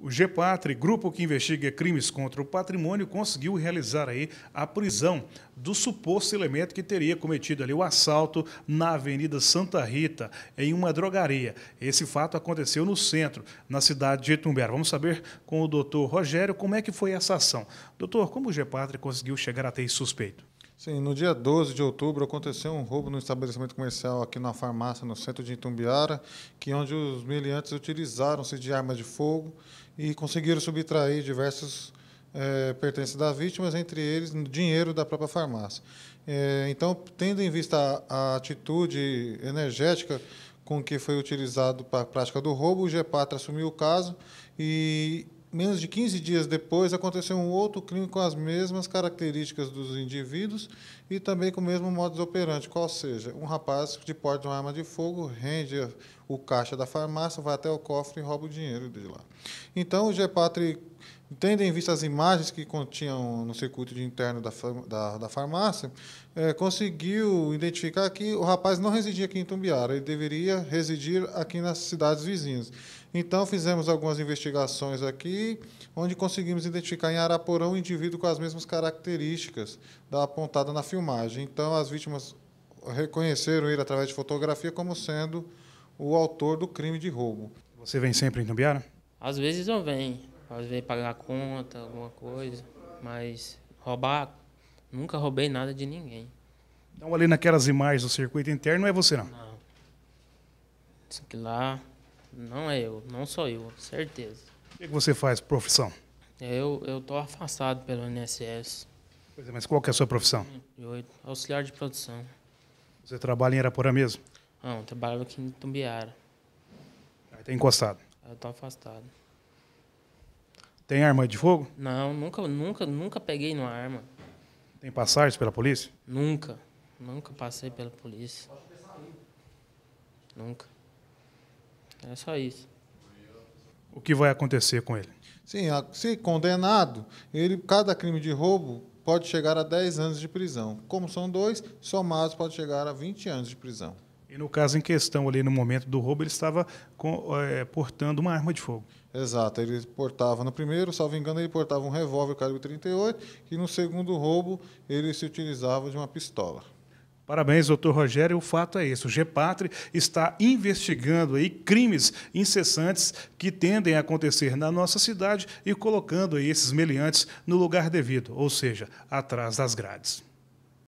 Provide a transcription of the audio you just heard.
O GEPATRI, grupo que investiga crimes contra o patrimônio, conseguiu realizar aí a prisão do suposto elemento que teria cometido ali o assalto na Avenida Santa Rita, em uma drogaria. Esse fato aconteceu no centro, na cidade de Itumbiara. Vamos saber com o doutor Rogério como é que foi essa ação. Doutor, como o GEPATRI conseguiu chegar até esse suspeito? Sim, no dia 12 de outubro aconteceu um roubo no estabelecimento comercial aqui na farmácia, no centro de Itumbiara, que onde os miliantes utilizaram-se de armas de fogo e conseguiram subtrair diversos é, pertences das vítimas, entre eles dinheiro da própria farmácia. É, então, tendo em vista a, a atitude energética com que foi utilizado para a prática do roubo, o GEPATRA assumiu o caso e menos de 15 dias depois, aconteceu um outro crime com as mesmas características dos indivíduos e também com o mesmo de operante, qual seja, um rapaz de porte de uma arma de fogo rende o caixa da farmácia, vai até o cofre e rouba o dinheiro de lá. Então, o GEPATRI, tendo em vista as imagens que continham no circuito de interno da, da, da farmácia, é, conseguiu identificar que o rapaz não residia aqui em Tumbiara, ele deveria residir aqui nas cidades vizinhas. Então, fizemos algumas investigações aqui, onde conseguimos identificar em Araporã um indivíduo com as mesmas características da apontada na filmagem. Então, as vítimas reconheceram ele através de fotografia como sendo o autor do crime de roubo. Você vem sempre em Tambiara? Às vezes eu venho. Às vezes pagar conta, alguma coisa. Mas roubar, nunca roubei nada de ninguém. Então ali naquelas imagens do circuito interno não é você não? Não. Isso aqui lá não é eu, não sou eu, certeza. O que é você faz profissão? Eu eu tô afastado pelo INSS. Pois é, mas qual que é a sua profissão? Eu, auxiliar de produção. Você trabalha em Arapora mesmo? Não, trabalhava aqui em Tumbiara. Aí tá encostado. Aí eu tô afastado. Tem arma de fogo? Não, nunca, nunca, nunca peguei numa arma. Tem passagem pela polícia? Nunca. Nunca passei pela polícia. Nunca. É só isso. O que vai acontecer com ele? Sim, se condenado, ele, cada crime de roubo pode chegar a 10 anos de prisão. Como são dois, somados pode chegar a 20 anos de prisão. E no caso em questão, ali no momento do roubo, ele estava com, é, portando uma arma de fogo. Exato, ele portava no primeiro, salvo engano, ele portava um revólver calibre 38 e no segundo roubo ele se utilizava de uma pistola. Parabéns, doutor Rogério. O fato é esse. O GEPATRE está investigando aí crimes incessantes que tendem a acontecer na nossa cidade e colocando aí esses meliantes no lugar devido, ou seja, atrás das grades.